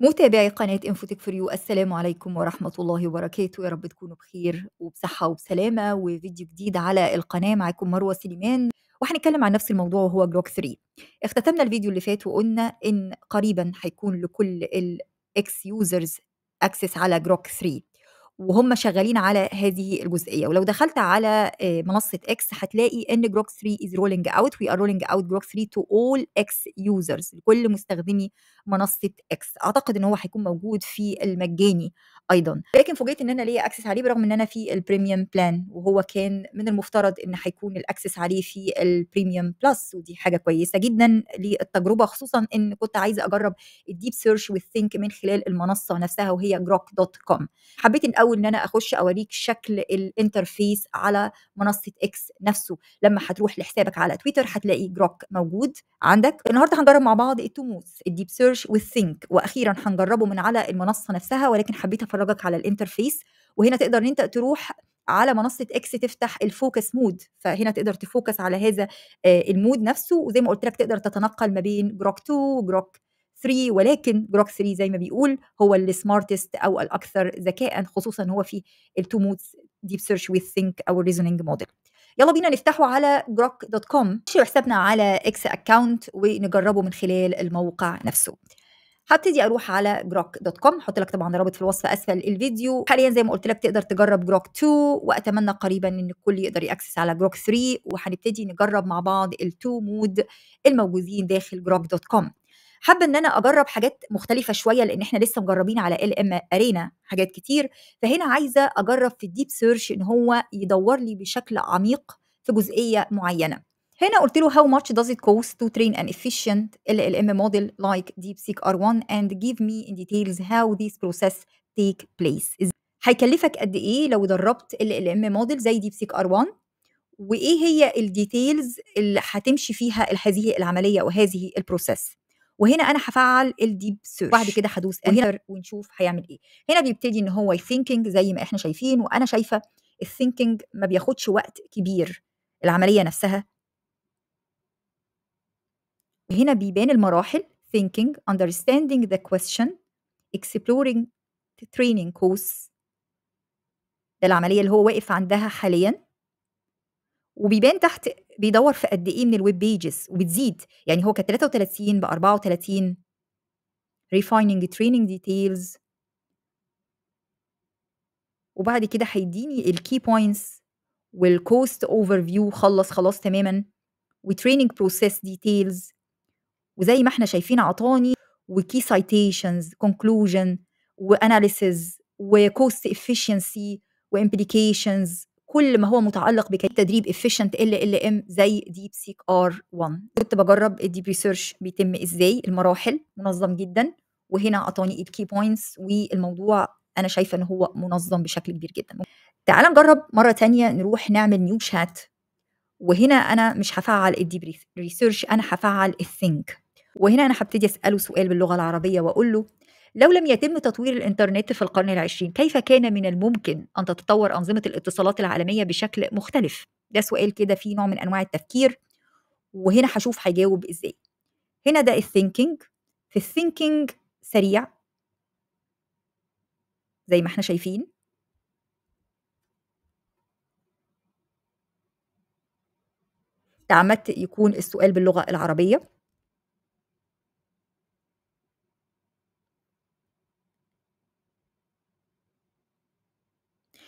متابعي قناة انفوتك فريو السلام عليكم ورحمة الله وبركاته يا رب تكونوا بخير وبصحة وبسلامة وفيديو جديد على القناة معاكم مروة سليمان وهنتكلم عن نفس الموضوع وهو جلوك 3 اختتمنا الفيديو اللي فات وقلنا ان قريبا هيكون لكل الاكس يوزرز اكسس على جروك 3 وهم شغالين على هذه الجزئيه ولو دخلت على آه، منصه اكس هتلاقي ان جروك 3 از رولينج اوت وي ار رولينج اوت جروك 3 تو اول اكس يوزرز لكل مستخدمي منصه اكس اعتقد ان هو هيكون موجود في المجاني ايضا لكن فوجئت ان انا ليا اكسس عليه برغم ان انا في البريميوم بلان وهو كان من المفترض ان هيكون الاكسس عليه في البريميوم بلس ودي حاجه كويسه جدا للتجربه خصوصا ان كنت عايزه اجرب الديب سيرش والثينك من خلال المنصه نفسها وهي جروك دوت كوم حبيت الاول ان انا اخش اوريك شكل الانترفيس على منصه اكس نفسه لما هتروح لحسابك على تويتر هتلاقي جروك موجود عندك النهارده هنجرب مع بعض التوموس الديب سيرش والثينك واخيرا هنجربه من على المنصه نفسها ولكن حبيت بيخرجك على الانترفيس وهنا تقدر ان انت تروح على منصه اكس تفتح الفوكس مود فهنا تقدر تفوكس على هذا آه، المود نفسه وزي ما قلت لك تقدر تتنقل ما بين جروك 2 وجروك 3 ولكن جروك 3 زي ما بيقول هو السمارتست او الاكثر ذكاء خصوصا هو في التو مودز ديب سيرش ويز ثينك او الريزونينج موديل يلا بينا نفتحه على جروك دوت كوم نشير حسابنا على اكس اكونت ونجربه من خلال الموقع نفسه هبتدي اروح على جروك دوت كوم هحط لك طبعا الرابط في الوصف اسفل الفيديو حاليا زي ما قلت لك تقدر تجرب جروك 2 واتمنى قريبا ان الكل يقدر ياكسس على جروك 3 وهنبتدي نجرب مع بعض التو مود الموجودين داخل جروك دوت كوم حابه ان انا اجرب حاجات مختلفه شويه لان احنا لسه مجربين على ال ام ارينا حاجات كتير فهنا عايزه اجرب في الديب سيرش ان هو يدور لي بشكل عميق في جزئيه معينه هنا قلت له how much does it cost to train an efficient LLM model like DeepSeek R1 and give me in details how this process take place هيكلفك قد ايه لو دربت LLM model زي DeepSeek R1 وايه هي الديتيلز اللي هتمشي فيها هذه العمليه وهذه البروسيس وهنا انا هفعل الديب سيرش بعد كده هدوس انتر ونشوف هيعمل ايه هنا بيبتدي ان هو ثينكينج زي ما احنا شايفين وانا شايفه الثينكينج ما بياخدش وقت كبير العمليه نفسها هنا بيبان المراحل thinking understanding the question exploring the training course ده العملية اللي هو واقف عندها حاليا وبيبان تحت بيدور في قد ايه من الويب بيجز وبتزيد يعني هو كان 33 ب 34 refining training details وبعد كده هيديني الكي بوينتس والكوست اوفر فيو خلص خلاص تماما وتريننج بروسيس ديتيلز وزي ما احنا شايفين عطاني وكي سايتيشنز كونكلوجن واناليسز وكوست افشنسي وامبليكيشنز كل ما هو متعلق تدريب افشنت ال ال ام زي ديب سيك ار 1 كنت بجرب الديب ريسيرش بيتم ازاي المراحل منظم جدا وهنا اعطاني الكي بوينتس والموضوع انا شايفه ان هو منظم بشكل كبير جدا تعال نجرب مره تانية نروح نعمل نيو شات وهنا انا مش هفعل الديب ريسيرش انا هفعل الثينك وهنا أنا هبتدي أسأله سؤال باللغة العربية وأقول له لو لم يتم تطوير الإنترنت في القرن العشرين كيف كان من الممكن أن تتطور أنظمة الاتصالات العالمية بشكل مختلف ده سؤال كده فيه نوع من أنواع التفكير وهنا هشوف هيجاوب إزاي هنا ده الثينكينج في الثينكينج سريع زي ما احنا شايفين تعمدت يكون السؤال باللغة العربية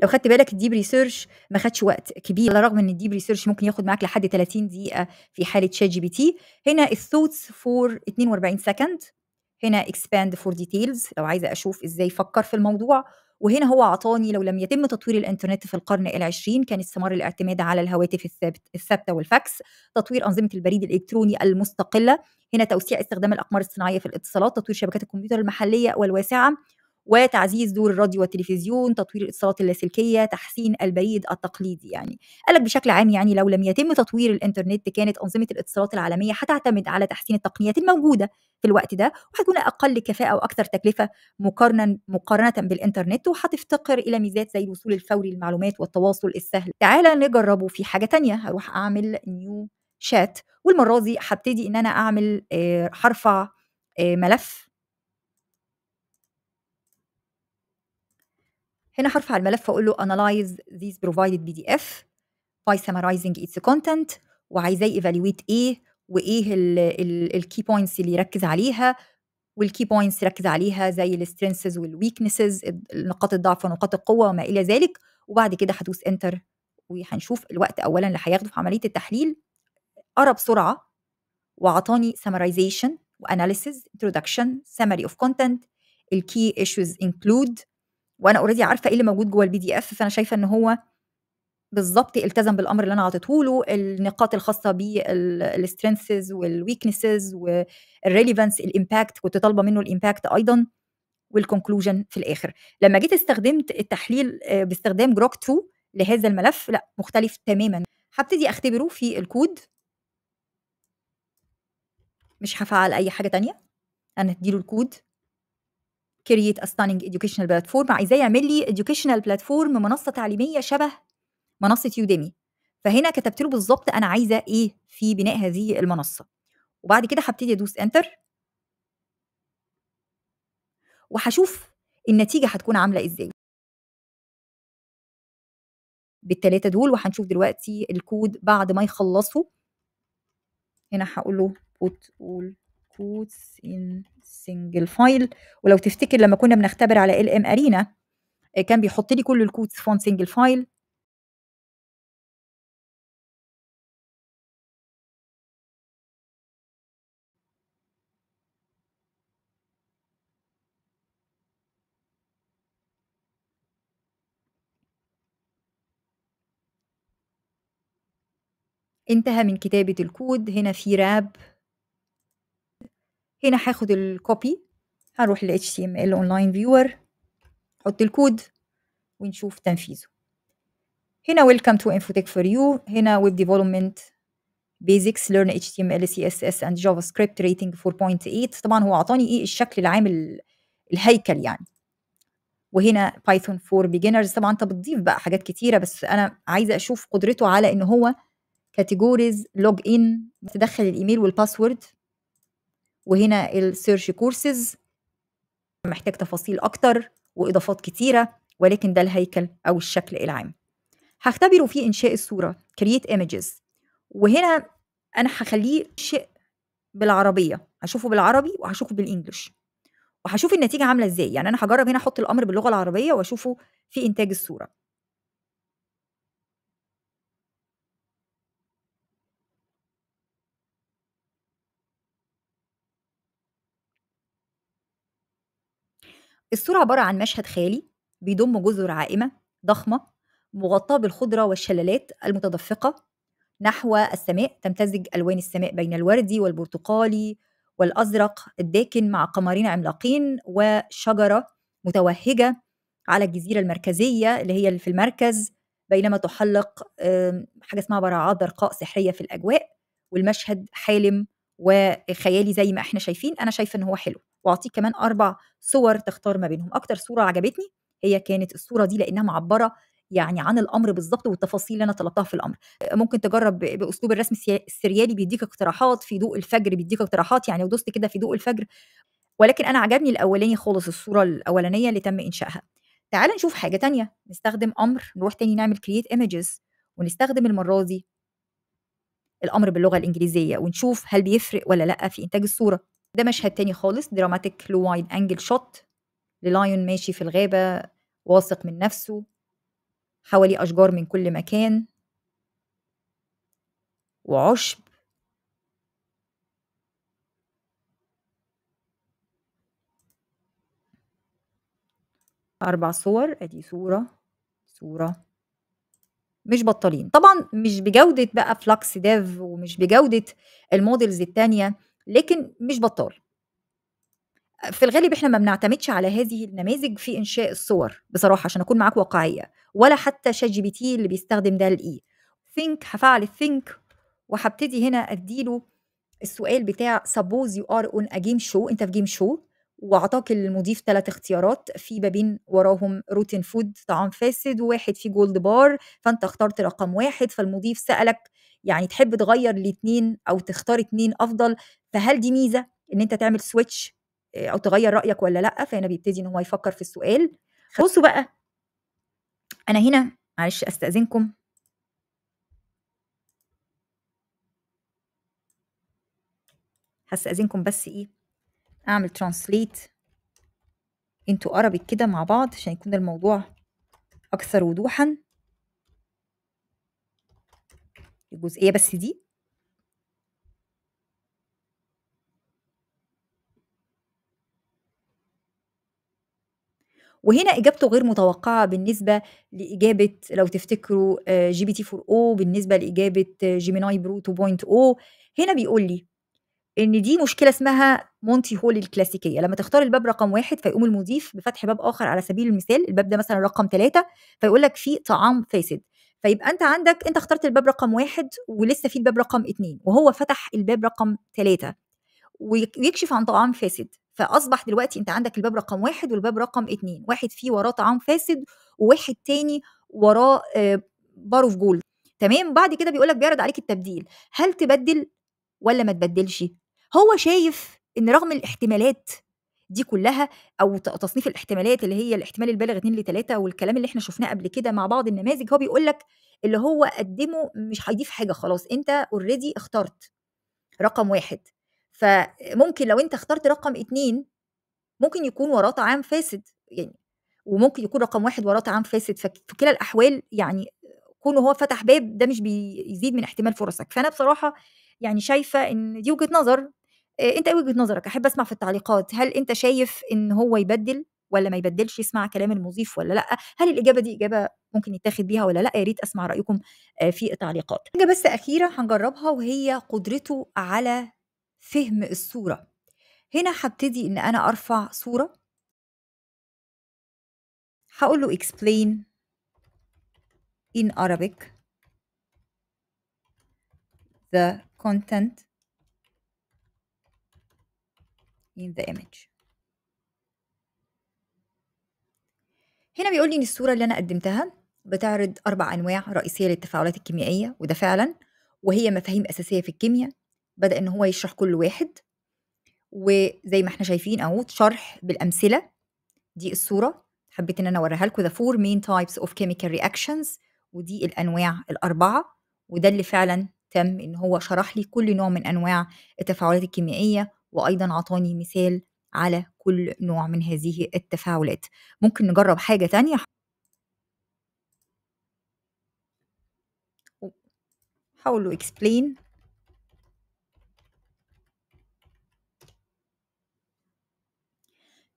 لو خدت بالك الديب ريسيرش ما خدش وقت كبير على الرغم ان الديب ريسيرش ممكن ياخد معاك لحد 30 دقيقه في حاله شات جي بي تي هنا الثوتس فور 42 سكند هنا اكسباند فور ديتيلز لو عايزه اشوف ازاي فكر في الموضوع وهنا هو عطاني لو لم يتم تطوير الانترنت في القرن العشرين كان استمر الاعتماد على الهواتف الثابت الثابته والفاكس تطوير انظمه البريد الالكتروني المستقله هنا توسيع استخدام الاقمار الصناعيه في الاتصالات تطوير شبكات الكمبيوتر المحليه والواسعه وتعزيز دور الراديو والتلفزيون تطوير الاتصالات اللاسلكيه تحسين البريد التقليدي يعني قال لك بشكل عام يعني لو لم يتم تطوير الانترنت كانت انظمه الاتصالات العالميه هتعتمد على تحسين التقنيات الموجوده في الوقت ده وهتكون اقل كفاءه واكثر تكلفه مقارنه مقارنه بالانترنت وهتفتقر الى ميزات زي الوصول الفوري للمعلومات والتواصل السهل تعالى نجربه في حاجه تانية هروح اعمل نيو شات والمره دي هبتدي ان انا اعمل هرفع آه، آه، ملف هنا هرفع الملف واقول له analyze these provided PDF by summarizing its content وعايزاه evaluate ايه وايه الكي بوينتس اللي يركز عليها والكي بوينتس ركز عليها زي السترينثز والويكنسز نقاط الضعف ونقاط القوه وما الى ذلك وبعد كده هدوس انتر وهنشوف الوقت اولا اللي هياخده في عمليه التحليل قرا بسرعه وعطاني summarization واناليسز introduction summary of content الكي issues include وانا اوريدي عارفه ايه اللي موجود جوه البي دي اف فانا شايفه ان هو بالظبط التزم بالامر اللي انا عطيته له النقاط الخاصه بالسترينثز والويكنسز والريليفنس الامباكت كنت طالبه منه الامباكت ايضا والكونكلوجن في الاخر لما جيت استخدمت التحليل آه، باستخدام جروك 2 لهذا الملف لا مختلف تماما هبتدي اختبره في الكود مش هفعل اي حاجه تانية انا هديله الكود create a stunning educational platform عايزاه يعمل لي educational platform منصه تعليميه شبه منصه يوديمي فهنا كتبت له بالظبط انا عايزه ايه في بناء هذه المنصه وبعد كده هبتدي ادوس انتر وهشوف النتيجه هتكون عامله ازاي بالثلاثه دول وهنشوف دلوقتي الكود بعد ما يخلصوا هنا هقول له put all كوتس in single file ولو تفتكر لما كنا بنختبر على ال ام ارينا آه، كان بيحط لي كل الكودز فون سنجل فايل انتهى من كتابة الكود هنا في راب هنا هاخد الكوبي هروح ل HTML Online Viewer حط الكود ونشوف تنفيذه هنا Welcome to Infotech for you هنا Web Development Basics Learn HTML CSS and JavaScript Rating 4.8 طبعا هو أعطاني إيه الشكل العام الهيكل يعني وهنا بايثون فور بيجنرز طبعا انت بتضيف بقى حاجات كتيره بس انا عايزه اشوف قدرته على ان هو كاتيجوريز لوج ان تدخل الايميل والباسورد وهنا السيرش كورسز محتاج تفاصيل أكتر وإضافات كتيرة ولكن ده الهيكل أو الشكل العام هختبره في إنشاء الصورة create images وهنا أنا هخليه شيء بالعربية هشوفه بالعربي وهشوفه بالإنجلش وهشوف النتيجة عاملة إزاي يعني أنا هجرب هنا أحط الأمر باللغة العربية وأشوفه في إنتاج الصورة الصورة عبارة عن مشهد خيالي بيضم جزر عائمة ضخمة مغطاة بالخضرة والشلالات المتدفقة نحو السماء تمتزج ألوان السماء بين الوردي والبرتقالي والأزرق الداكن مع قمرين عملاقين وشجرة متوهجة على الجزيرة المركزية اللي هي في المركز بينما تحلق حاجة اسمها براعات زرقاء سحرية في الأجواء والمشهد حالم وخيالي زي ما احنا شايفين انا شايفه ان هو حلو واعطيك كمان اربع صور تختار ما بينهم اكتر صوره عجبتني هي كانت الصوره دي لانها معبره يعني عن الامر بالظبط والتفاصيل اللي انا طلبتها في الامر ممكن تجرب باسلوب الرسم السريالي بيديك اقتراحات في ضوء الفجر بيديك اقتراحات يعني ودوست كده في ضوء الفجر ولكن انا عجبني الاولاني خالص الصوره الاولانيه اللي تم انشائها تعال نشوف حاجه تانية نستخدم امر نروح تاني نعمل كرييت ايمجز ونستخدم المره دي الامر باللغه الانجليزيه ونشوف هل بيفرق ولا لا في انتاج الصوره ده مشهد تاني خالص دراماتيك لو وايد انجل شوت للايون ماشي في الغابه واثق من نفسه حواليه اشجار من كل مكان وعشب أربع صور أدي صورة صورة مش بطالين طبعا مش بجودة بقى فلكس ديف ومش بجودة المودلز التانية لكن مش بطال في الغالب احنا ما بنعتمدش على هذه النماذج في انشاء الصور بصراحه عشان اكون معاك واقعيه ولا حتى شات جي بي تي اللي بيستخدم ده الاي ثينك هفعل الثينك وهبتدي هنا اديله السؤال بتاع سبوز يو ار اون ا جيم شو انت في جيم شو واعطاك المضيف ثلاث اختيارات في بابين وراهم روتين فود طعام فاسد وواحد فيه جولد بار فانت اخترت رقم واحد فالمضيف سالك يعني تحب تغير الاثنين او تختار اثنين افضل فهل دي ميزه ان انت تعمل سويتش آه، او تغير رايك ولا لا فهنا بيبتدي ان هو يفكر في السؤال بصوا بقى انا هنا معلش استاذنكم هستاذنكم بس ايه اعمل ترانسليت انتو Arabic كده مع بعض عشان يكون الموضوع اكثر وضوحا الجزئية بس دي وهنا اجابته غير متوقعه بالنسبه لاجابه لو تفتكروا جي بي تي 4 او بالنسبه لاجابه جيميناي برو 2.0 هنا بيقول لي ان دي مشكله اسمها مونتي هول الكلاسيكيه لما تختار الباب رقم واحد فيقوم المضيف بفتح باب اخر على سبيل المثال الباب ده مثلا رقم ثلاثه فيقول لك فيه طعام فاسد فيبقى انت عندك انت اخترت الباب رقم واحد ولسه في الباب رقم اثنين وهو فتح الباب رقم ثلاثه ويكشف عن طعام فاسد فاصبح دلوقتي انت عندك الباب رقم واحد والباب رقم اثنين واحد فيه وراه طعام فاسد وواحد تاني وراه بار اوف جولد تمام بعد كده بيقول لك بيعرض عليك التبديل هل تبدل ولا ما تبدلش هو شايف ان رغم الاحتمالات دي كلها او تصنيف الاحتمالات اللي هي الاحتمال البالغ 2 ل 3 والكلام اللي احنا شفناه قبل كده مع بعض النماذج هو بيقول لك اللي هو قدمه مش هيضيف حاجه خلاص انت اوريدي اخترت رقم واحد فممكن لو انت اخترت رقم اتنين ممكن يكون وراه طعام فاسد يعني وممكن يكون رقم واحد وراه طعام فاسد ففي كلا الاحوال يعني كونه هو فتح باب ده مش بيزيد من احتمال فرصك فانا بصراحه يعني شايفه ان دي وجهه نظر آه، انت ايه وجهه نظرك احب اسمع في التعليقات هل انت شايف ان هو يبدل ولا ما يبدلش يسمع كلام المضيف ولا لا هل الاجابه دي اجابه ممكن يتاخد بيها ولا لا يا ريت اسمع رايكم آه، في التعليقات حاجه بس اخيره هنجربها وهي قدرته على فهم الصوره هنا هبتدي ان انا ارفع صوره هقول له explain in Arabic the content in the image هنا بيقول لي ان الصوره اللي انا قدمتها بتعرض اربع انواع رئيسيه للتفاعلات الكيميائيه وده فعلا وهي مفاهيم اساسيه في الكيمياء بدا ان هو يشرح كل واحد وزي ما احنا شايفين اهو شرح بالامثله دي الصوره حبيت ان انا اوريها لكم ذا فور مين تايبس اوف كيميكال رياكشنز ودي الانواع الاربعه وده اللي فعلا تم ان هو شرح لي كل نوع من انواع التفاعلات الكيميائيه وايضا عطاني مثال على كل نوع من هذه التفاعلات ممكن نجرب حاجه تانية حاولوا اكسبلين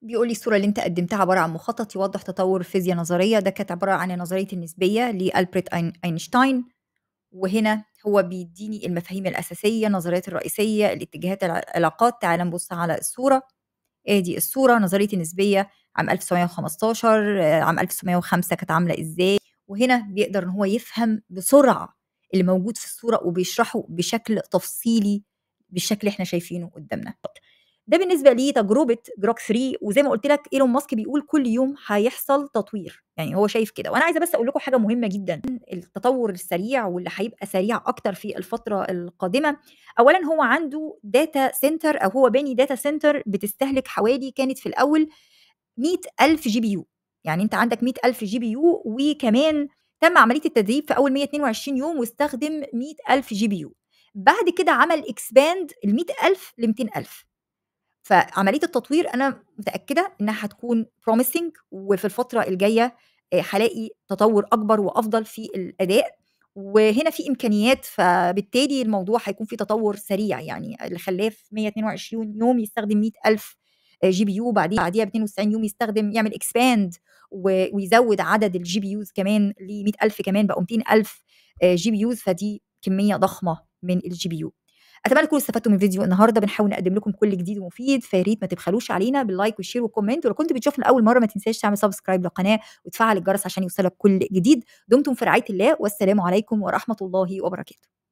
بيقول لي الصوره اللي انت قدمتها عباره عن مخطط يوضح تطور الفيزياء النظريه ده كانت عباره عن نظريه النسبيه لالبرت اينشتاين وهنا هو بيديني المفاهيم الأساسية النظريات الرئيسية الاتجاهات العلاقات تعال نبص على الصورة ادي آه، إيه الصورة نظرية النسبية عام 1915 آه، عام 1905 كانت عاملة ازاي وهنا بيقدر ان هو يفهم بسرعة اللي موجود في الصورة وبيشرحه بشكل تفصيلي بالشكل اللي احنا شايفينه قدامنا ده بالنسبه لتجربه جروك 3 وزي ما قلت لك ايلون ماسك بيقول كل يوم هيحصل تطوير يعني هو شايف كده وانا عايزه بس اقول لكم حاجه مهمه جدا التطور السريع واللي هيبقى سريع اكتر في الفتره القادمه اولا هو عنده داتا سنتر او هو باني داتا سنتر بتستهلك حوالي كانت في الاول 100000 جي بي يو يعني انت عندك 100000 جي بي يو وكمان تم عمليه التدريب في اول 122 يوم واستخدم 100000 جي بي يو بعد كده عمل اكسباند ال 100000 ل 200000 فعمليه التطوير انا متاكده انها هتكون بروميسنج وفي الفتره الجايه آه، هلاقي تطور اكبر وافضل في الاداء وهنا في امكانيات فبالتالي الموضوع هيكون في تطور سريع يعني اللي خلاه في 122 يوم يستخدم 100000 جي بي يو بعديها بعديها ب 92 يوم يستخدم يعمل اكسباند ويزود عدد الجي بي يوز كمان ل 100000 كمان بقوا 200000 جي بي يوز فدي كميه ضخمه من الجي بي يو اتمنى تكونوا استفدتوا من فيديو النهارده بنحاول نقدم لكم كل جديد ومفيد فيا ريت ما تبخلوش علينا باللايك والشير والكومنت ولو كنت بتشوفنا اول مره ما تنساش تعمل سبسكرايب للقناه وتفعل الجرس عشان يوصلك كل جديد دمتم في رعايه الله والسلام عليكم ورحمه الله وبركاته